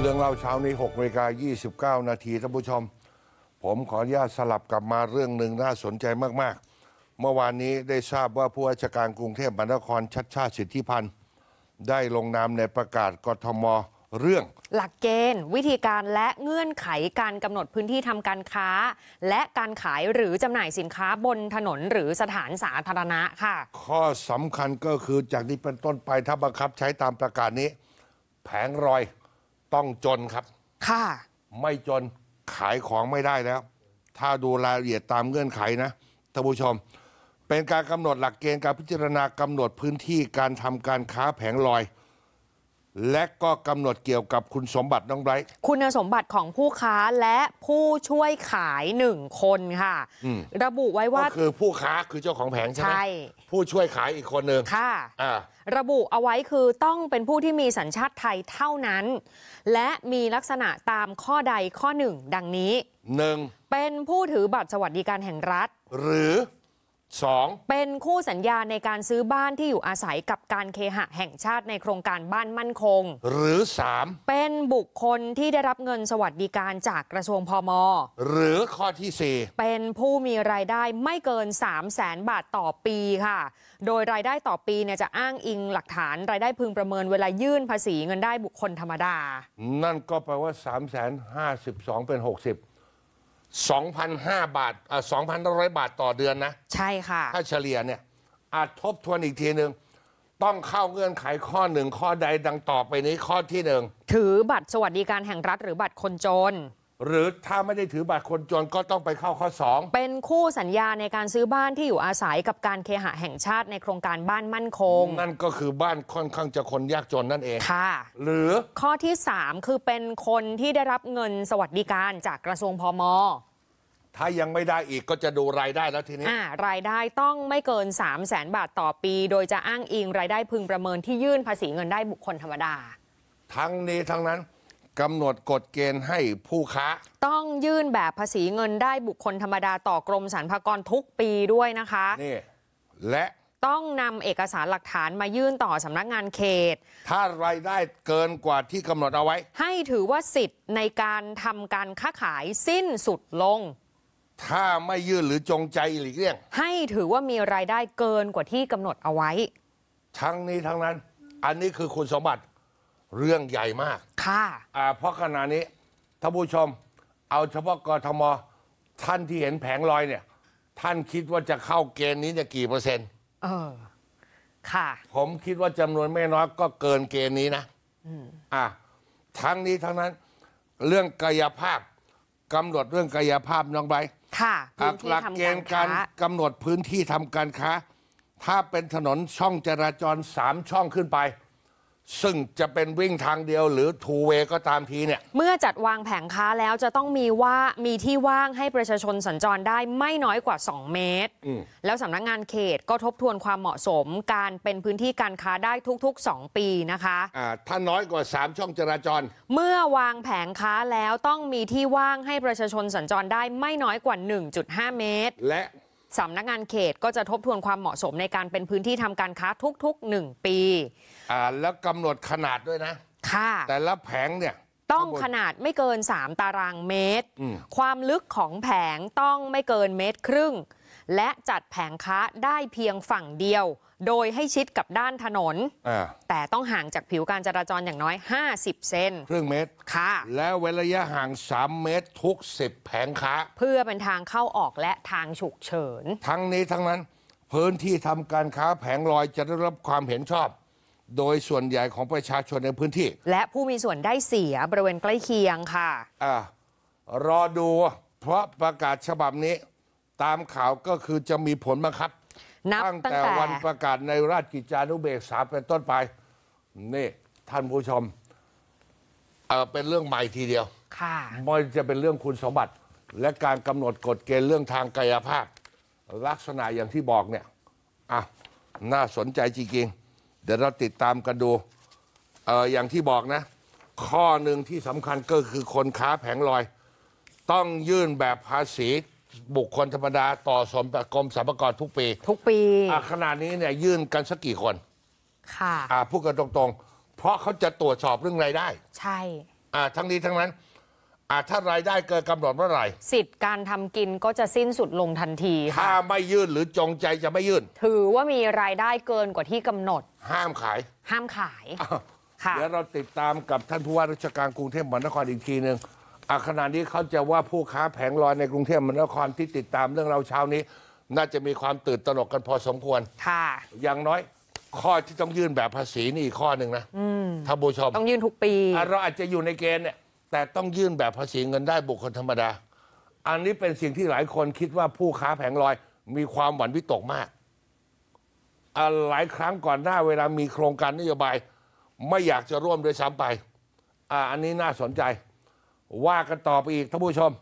เรื่องเล่าเช้านี้6นาฬิกา29 นาทีท่านผู้ชม ผมขออนุญาตสลับกลับมาเรื่องหนึ่งน่าสนใจมาก ๆ เมื่อวานนี้ได้ทราบว่าผู้วราชการกรุงเทพมหานครชัดชาติสิทธิพันธ์ได้ลงนามในประกาศกทมเรื่อง หลักเกณฑ์ วิธีการและเงื่อนไขการกำหนดพื้นที่ทำการค้า และการขายหรือจำหน่ายสินค้าบนถนนหรือสถานสาธารณะค่ะ ข้อสำคัญก็คือจากนี้เป็นต้นไปถ้าบังคับใช้ตามประกาศนี้ แผงรอยต้องจนครับ ค่ะ ไม่จนขายของไม่ได้แล้ว ถ้าดูรายละเอียดตามเงื่อนไขนะท่านผู้ชม เป็นการกำหนดหลักเกณฑ์การพิจารณากำหนดพื้นที่การทำการค้าแผงลอยและก็กำหนดเกี่ยวกับคุณสมบัติน้องไบรท์คุณสมบัติของผู้ค้าและผู้ช่วยขายหนึ่งคนค่ะระบุไว้ว่าก็คือผู้ค้าคือเจ้าของแผงใช่ไหมผู้ช่วยขายอีกคนหนึ่งค่ะระบุเอาไว้คือต้องเป็นผู้ที่มีสัญชาติไทยเท่านั้น และมีลักษณะตามข้อใดข้อหนึ่งดังนี้หนึ่งเป็นผู้ถือบัตรสวัสดิการแห่งรัฐ หรือ 2. เป็นคู่สัญญาในการซื้อบ้านที่อยู่อาศัยกับการเคหะแห่งชาติในโครงการบ้านมั่นคง หรือ 3. เป็นบุคคลที่ได้รับเงินสวัสดิการจากกระทรวงพม หรือข้อที่ 4 เป็นผู้มีรายได้ไม่เกิน 3 0 0แสนบาทต่อปีค่ะ โดยรายได้ต่อปีเนี่ยจะอ้างอิงหลักฐานรายได้พึงประเมินเวลายื่นภาษีเงินได้บุคคลธรรมดา นั่นก็แปลว่า 3 5 2เป็น60 2,500บาทเอ่อ2,500 บาทต่อเดือนนะ ใช่ค่ะ ถ้าเฉลี่ยเนี่ยอาจทบทวนอีกทีหนึ่งต้องเข้าเงื่อนไขข้อหนึ่งข้อใดดังต่อไปนี้ข้อที่หนึ่งถือบัตรสวัสดิการแห่งรัฐหรือบัตรคนจนหรือถ้าไม่ได้ถือบัตรคนจนก็ต้องไปเข้าข้อ 2 เป็นคู่สัญญาในการซื้อบ้านที่อยู่อาศัยกับการเคหะแห่งชาติในโครงการบ้านมั่นคงนั่นก็คือบ้านค่อนข้างจะคนยากจนนั่นเองค่ะ หรือข้อที่ 3คือเป็นคนที่ได้รับเงินสวัสดิการจากกระทรวงพมถ้ายังไม่ได้อีกก็จะดูรายได้แล้วทีนี้อ่ารายได้ต้องไม่เกิน 3 0 0แสนบาทต่อปี โดยจะอ้างอิงรายได้พึงประเมินที่ยื่นภาษีเงินได้บุคคลธรรมดา ทั้งนี้ทั้งนั้นกำหนดกฎเกณฑ์ให้ผู้ค้า ต้องยื่นแบบภาษีเงินได้บุคคลธรรมดาต่อกรมสรรพากรทุกปีด้วยนะคะ นี่ และต้องนำเอกสารหลักฐานมายื่นต่อสำนักงานเขต ถ้ารายได้เกินกว่าที่กำหนดเอาไว้ ให้ถือว่าสิทธิ์ในการทำการค้าขายสิ้นสุดลง ถ้าไม่ยื่นหรือจงใจหลีกเลี่ยง ให้ถือว่ามีรายได้เกินกว่าที่กำหนดเอาไว้ทั้งนี้ทั้งนั้น อันนี้คือคุณสมบัติเรื่องใหญ่มากค่ะอ่าเพราะขณะนี้ท่านผู้ชม เอาเฉพาะกทมท่านที่เห็นแผงลอยเนี่ย ท่านคิดว่าจะเข้าเกณฑ์นี้จะกี่เปอร์เซ็นต์ เออ ค่ะ ผมคิดว่าจำนวนไม่น้อยก็เกินเกณฑ์นี้นะอ่าทั้งนี้ทั้งนั้น เรื่องกายภาพกำหนดเรื่องกายภาพน้องไบค่ะพื้นที่หลักทำเกาณรฑ์กาารกำหนดพื้นที่ทำการค้าถ้าเป็นถนนช่องจราจรสามช่องขึ้นไปซึ่งจะเป็นวิ่งทางเดียวหรือทูเวก็ตามทีเนี่ยเมื่อจัดวางแผงค้าแล้วจะต้องมีว่ามีที่ว่างให้ประชาชนสัญจรได้ไม่น้อยกว่า 2 เมตร แล้วสำนักงงานเขตก็ทบทวนความเหมาะสมการเป็นพื้นที่การค้าได้ทุกๆ 2 ปีนะคะะถ้าน้อยกว่า 3 ช่องจราจร เมื่อวางแผงค้าแล้วต้องมีที่ว่างให้ประชาชนสัญจรได้ไม่น้อยกว่า 1.5 เมตร และสำนักงานเขตก็จะทบทวนความเหมาะสมในการเป็นพื้นที่ทำการค้าทุกๆ 1 ปี อ่าแล้วกำหนดขนาดด้วยนะ ค่ะ แต่ละแผงเนี่ยต้องขนาดไม่เกิน 3 ตารางเมตร ความลึกของแผงต้องไม่เกินเมตรครึ่ง และจัดแผงค้าได้เพียงฝั่งเดียว โดยให้ชิดกับด้านถนน แต่ต้องห่างจากผิวการจราจรอย่างน้อย 50เซนครึ่งเมตร ค่ะ และเว้นระยะห่าง 3 เมตรทุก 10 แผงค้า เพื่อเป็นทางเข้าออกและทางฉุกเฉิน ทั้งนี้ทั้งนั้นพื้นที่ทำการค้าแผงลอยจะได้รับความเห็นชอบโดยส่วนใหญ่ของประชาชนในพื้นที่ และผู้มีส่วนได้เสีย บริเวณใกล้เคียงค่ะอรอดูเพราะประกาศฉบับนี้ ตามข่าวก็คือจะมีผลบังคับับตั้งแต่วันประกาศในราชกิจจานุเบกษาเป็นต้นไป นี่ท่านผู้ชมเออเป็นเรื่องใหม่ทีเดียว ค่ะมันจะเป็นเรื่องคุณสมบัติ และการกำหนดกฎเกณฑ์เรื่องทางกายภาพ ลักษณะอย่างที่บอกเนี่ยอ่ะน่าสนใจจริงๆเดี๋ยวเราติดตามกันดูเอออย่างที่บอกนะ ข้อหนึ่งที่สำคัญก็คือคนค้าแผงลอย ต้องยื่นแบบภาษี บุคคลธรรมดา ต่อสมกรมสรรพากรทุกปี ทุกปีขนาดนี้เนี่ยยื่นกันสักกี่คน ค่ะะพูดกันตรงๆ เพราะเขาจะตรวจสอบเรื่องไรายได้ ใช่ ทั้งนี้ทั้งนั้นอาถ้ารายได้เกินกำหนดเมื่อไหร่ สิทธิ์การทำกินก็จะสิ้นสุดลงทันที ถ้าไม่ยื่นหรือจงใจจะไม่ยื่น ถือว่ามีรายได้เกินกว่าที่กำหนด ห้ามขายห้ามขายค่ะเดี๋ยวเราติดตามกับท่านผู้ว่าราชการกรุงเทพมหานครอีกทีหนึ่งอ่ขณะนี้เขาจะว่าผู้ค้าแผงลอยในกรุงเทพมหานครที่ติดตามเรื่องเราเช้านี้ น่าจะมีความตื่นตระหนกกันพอสมควรค่ะอย่างน้อยข้อที่ต้องยื่นแบบภาษีนี่อีกข้อหนึ่งนะท่านผู้ชมต้องยื่นทุกปี เราอาจจะอยู่ในเกณฑ์เนี่ยแต่ต้องยื่นแบบภาษีเงินได้บุคคลธรรมดา อันนี้เป็นสิ่งที่หลายคนคิดว่าผู้ค้าแผงลอย มีความหวั่นวิตกมาก หลายครั้งก่อนหน้าเวลามีโครงการนโยบาย ไม่อยากจะร่วมด้วยซ้ำไป อันนี้น่าสนใจว่ากันต่อไปอีกท่านผู้ชม